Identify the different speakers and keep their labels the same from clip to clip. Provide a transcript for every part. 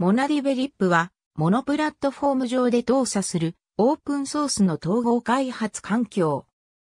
Speaker 1: モナディベリップは、モノプラットフォーム上で動作するオープンソースの統合開発環境。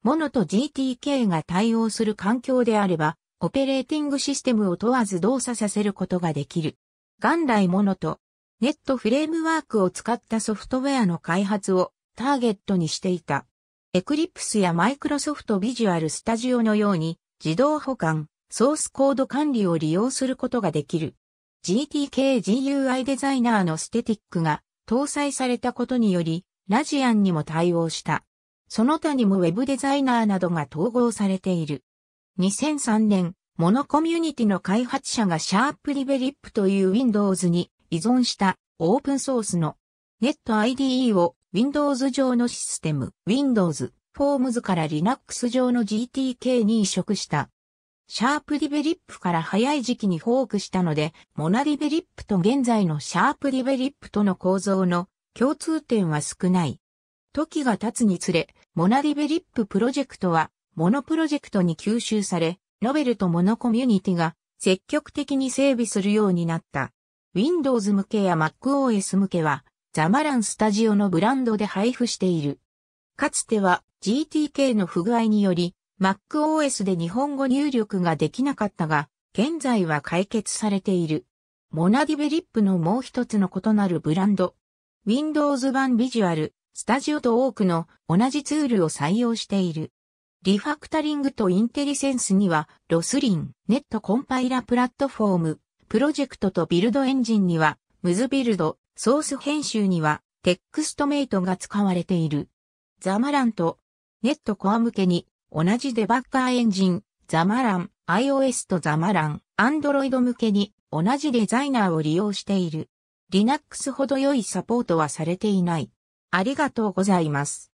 Speaker 1: モノと GTK が対応する環境であれば、オペレーティングシステムを問わず動作させることができる。元来モノとネットフレームワークを使ったソフトウェアの開発をターゲットにしていた。エクリプスやマイクロソフトビジュアルスタジオのように自動保管、ソースコード管理を利用することができる。GTK-GUI デザイナーのステティックが搭載されたことにより、ラジアンにも対応した。その他にも Web デザイナーなどが統合されている。2003年、モノコミュニティの開発者がシャープリベリップという Windows に依存したオープンソースの NetIDE を Windows 上のシステム Windows Forms から Linux 上の GTK に移植した。シャープディベリップから早い時期にフォークしたので、モナディベリップと現在のシャープディベリップとの構造の共通点は少ない。時が経つにつれ、モナディベリッププロジェクトは、モノプロジェクトに吸収され、ノベルとモノコミュニティが積極的に整備するようになった。Windows 向けや MacOS 向けは、ザマランスタジオのブランドで配布している。かつては GTK の不具合により、MacOS で日本語入力ができなかったが、現在は解決されている。モナディベリップのもう一つの異なるブランド。Windows 版ビジュアル、スタジオと多くの同じツールを採用している。リファクタリングとインテリセンスには、ロスリン、ネットコンパイラプラットフォーム、プロジェクトとビルドエンジンには、ムズビルド、ソース編集には、テックストメイトが使われている。ザマランと、ネットコア向けに、同じデバッカーエンジン、ザマラン、iOS とザマラン、Android 向けに同じデザイナーを利用している。Linux ほど良いサポートはされていない。ありがとうございます。